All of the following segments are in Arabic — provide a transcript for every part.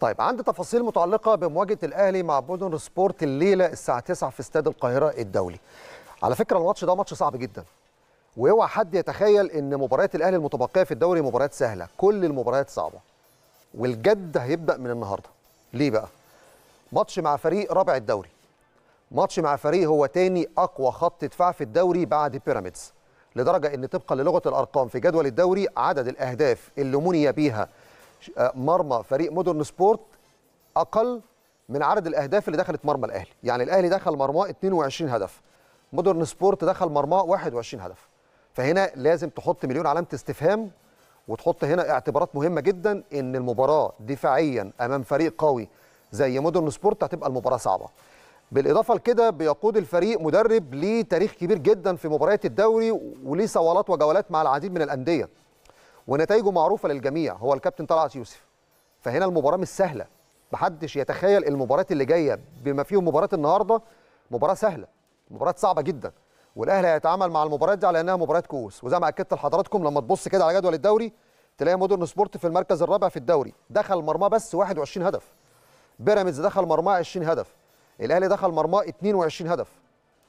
طيب عندي تفاصيل متعلقة بمواجهة الأهلي مع بودن سبورت الليلة الساعة 9 في استاد القاهرة الدولي. على فكرة الماتش ده ماتش صعب جدا. واوعى حد يتخيل ان مباريات الأهلي المتبقية في الدوري مباريات سهلة، كل المباريات صعبة. والجد هيبدأ من النهاردة. ليه بقى؟ ماتش مع فريق رابع الدوري. ماتش مع فريق هو تاني أقوى خط دفاع في الدوري بعد بيراميدز. لدرجة ان طبقا للغة الأرقام في جدول الدوري عدد الأهداف اللي مني بيها آه، مرمى فريق مودرن سبورت اقل من عدد الاهداف اللي دخلت مرمى الاهلي يعني الاهلي دخل مرماه 22 هدف مودرن سبورت دخل مرماه 21 هدف فهنا لازم تحط مليون علامه استفهام وتحط هنا اعتبارات مهمه جدا ان المباراه دفاعيا امام فريق قوي زي مودرن سبورت هتبقى المباراه صعبه بالاضافه لكده بيقود الفريق مدرب ليه تاريخ كبير جدا في مباريات الدوري وليه صوالات وجولات مع العديد من الانديه ونتائجه معروفه للجميع هو الكابتن طلعت يوسف فهنا المباراه مش سهله محدش يتخيل المباريات اللي جايه بما فيهم مباراه النهارده مباراه سهله مباراه صعبه جدا والاهلي هيتعامل مع المباريات دي على انها مباريات كؤوس وزي ما اكدت لحضراتكم لما تبص كده على جدول الدوري تلاقي مودرن سبورت في المركز الرابع في الدوري دخل مرماه بس 21 هدف بيراميدز دخل مرماه 20 هدف الاهلي دخل مرماه 22 هدف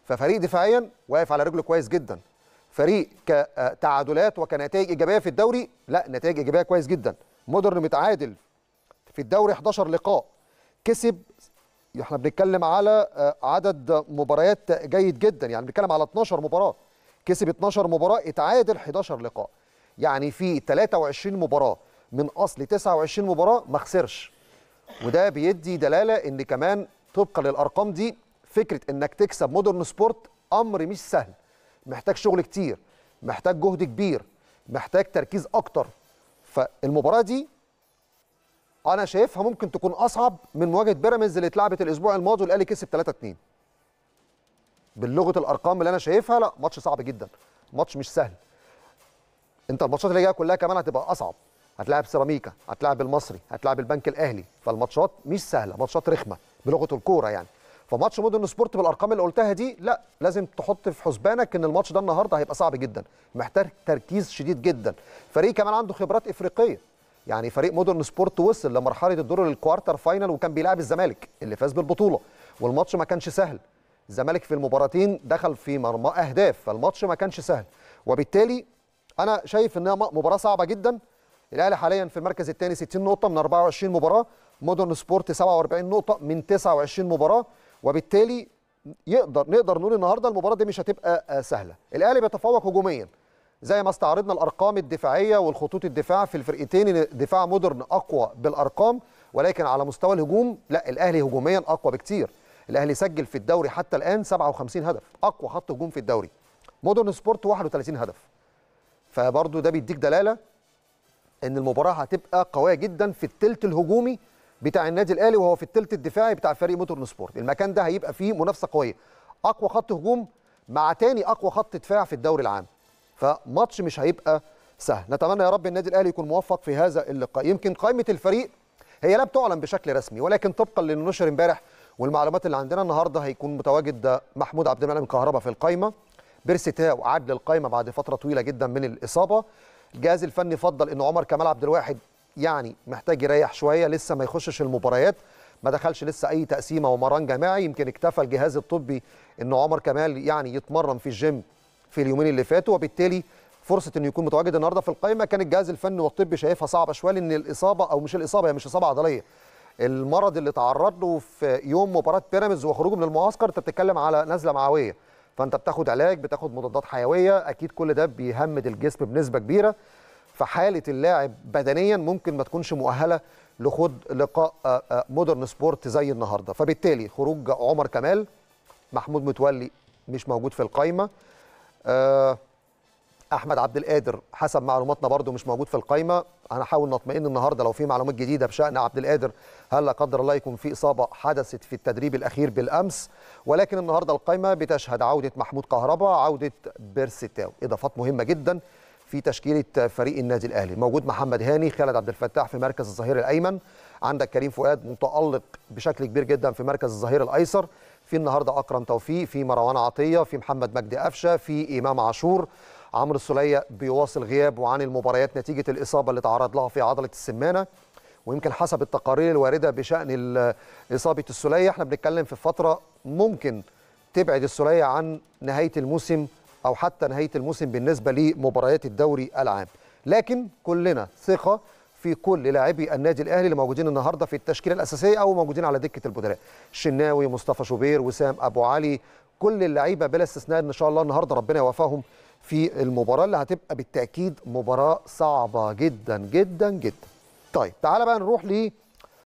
ففريق دفاعيا واقف على رجله كويس جدا فريق كتعادلات وكنتائج ايجابيه في الدوري لا نتائج ايجابيه كويس جدا مودرن متعادل في الدوري 11 لقاء كسب احنا بنتكلم على آه، عدد مباريات جيد جدا يعني بنتكلم على 12 مباراه كسب 12 مباراه اتعادل 11 لقاء يعني في 23 مباراه من اصل 29 مباراه ما خسرش وده بيدي دلاله ان كمان طبقا للارقام دي فكره انك تكسب مودرن سبورت امر مش سهل محتاج شغل كتير محتاج جهد كبير محتاج تركيز اكتر فالمباراه دي انا شايفها ممكن تكون اصعب من مواجهه بيراميدز اللي اتلعبت الاسبوع الماضي والاهلي كسب 3 2 باللغه الارقام اللي انا شايفها لا ماتش صعب جدا ماتش مش سهل انت الماتشات اللي جايه كلها كمان هتبقى اصعب هتلاعب سيراميكا هتلاعب المصري هتلاعب البنك الاهلي فالماتشات مش سهله ماتشات رخمه بلغه الكوره يعني فماتش مودرن سبورت بالارقام اللي قلتها دي لا لازم تحط في حسبانك ان الماتش ده النهارده هيبقى صعب جدا محتاج تركيز شديد جدا فريق كمان عنده خبرات افريقيه يعني فريق مودرن سبورت وصل لمرحله الدور الكوارتر فاينل وكان بيلعب الزمالك اللي فاز بالبطوله والماتش ما كانش سهل الزمالك في المباراتين دخل في مرمى اهداف فالماتش ما كانش سهل وبالتالي انا شايف انها مباراه صعبه جدا الاهلي حاليا في المركز الثاني 60 نقطه من 24 مباراه مودرن سبورت 47 نقطه من 29 مباراه وبالتالي يقدر نقدر نقول النهارده المباراه دي مش هتبقى آه، سهله الاهلي بيتفوق هجوميا زي ما استعرضنا الارقام الدفاعيه والخطوط الدفاع في الفرقتين دفاع مودرن اقوى بالارقام ولكن على مستوى الهجوم لا الاهلي هجوميا اقوى بكتير الاهلي سجل في الدوري حتى الان 57 هدف اقوى خط هجوم في الدوري مودرن سبورت 31 هدف فبرضه ده بيديك دلاله ان المباراه هتبقى قويه جدا في الثلث الهجومي بتاع النادي الاهلي وهو في الثلث الدفاعي بتاع فريق موتورن سبورت المكان ده هيبقى فيه منافسه قويه اقوى خط هجوم مع تاني اقوى خط دفاع في الدوري العام فماتش مش هيبقى سهل نتمنى يا رب النادي الاهلي يكون موفق في هذا اللقاء يمكن قائمه الفريق هي لا بتعلن بشكل رسمي ولكن طبقا للنشر امبارح والمعلومات اللي عندنا النهارده هيكون متواجد محمود عبد المنعم كهربا في القايمه بيرسي تاو عاد للقائمه بعد فتره طويله جدا من الاصابه الجهاز الفني فضل ان عمر كمال عبد الواحد يعني محتاج يريح شويه لسه ما يخشش المباريات ما دخلش لسه اي تقسيمه ومران جماعي يمكن اكتفى الجهاز الطبي ان عمر كمال يعني يتمرن في الجيم في اليومين اللي فاتوا وبالتالي فرصه انه يكون متواجد النهارده في القائمه كان الجهاز الفني والطبي شايفها صعبه شويه لان الاصابه او مش الاصابه هي مش اصابه عضليه المرض اللي تعرض له في يوم مباراه بيراميدز وخروجه من المعسكر انت بتتكلم على نزله معويه فانت بتاخد علاج بتاخد مضادات حيويه اكيد كل ده بيهمد الجسم بنسبه كبيره فحاله اللاعب بدنيا ممكن ما تكونش مؤهله لخوض لقاء آه، آه، مودرن سبورت زي النهارده فبالتالي خروج عمر كمال محمود متولي مش موجود في القايمه آه، احمد عبد القادر حسب معلوماتنا برده مش موجود في القايمه هنحاول نطمئن النهارده لو في معلومات جديده بشان عبد القادر هل لا قدر الله يكون في اصابه حدثت في التدريب الاخير بالامس ولكن النهارده القايمه بتشهد عوده محمود كهربا عوده تاو اضافات مهمه جدا في تشكيله فريق النادي الاهلي موجود محمد هاني خالد عبد الفتاح في مركز الظهير الايمن عندك كريم فؤاد متالق بشكل كبير جدا في مركز الظهير الايسر في النهارده اكرم توفيق في مروان عطيه في محمد مجدي قفشه في امام عاشور عمرو السوليه بيواصل غيابه عن المباريات نتيجه الاصابه اللي تعرض لها في عضله السمانه ويمكن حسب التقارير الوارده بشان اصابه السوليه احنا بنتكلم في فتره ممكن تبعد السوليه عن نهايه الموسم او حتى نهايه الموسم بالنسبه لمباريات الدوري العام لكن كلنا ثقه في كل لاعبي النادي الاهلي اللي موجودين النهارده في التشكيله الاساسيه او موجودين على دكه البدلاء الشناوي مصطفى شوبير وسام ابو علي كل اللعيبه بلا استثناء ان شاء الله النهارده ربنا يوفقهم في المباراه اللي هتبقى بالتاكيد مباراه صعبه جدا جدا جدا طيب تعالى بقى نروح ل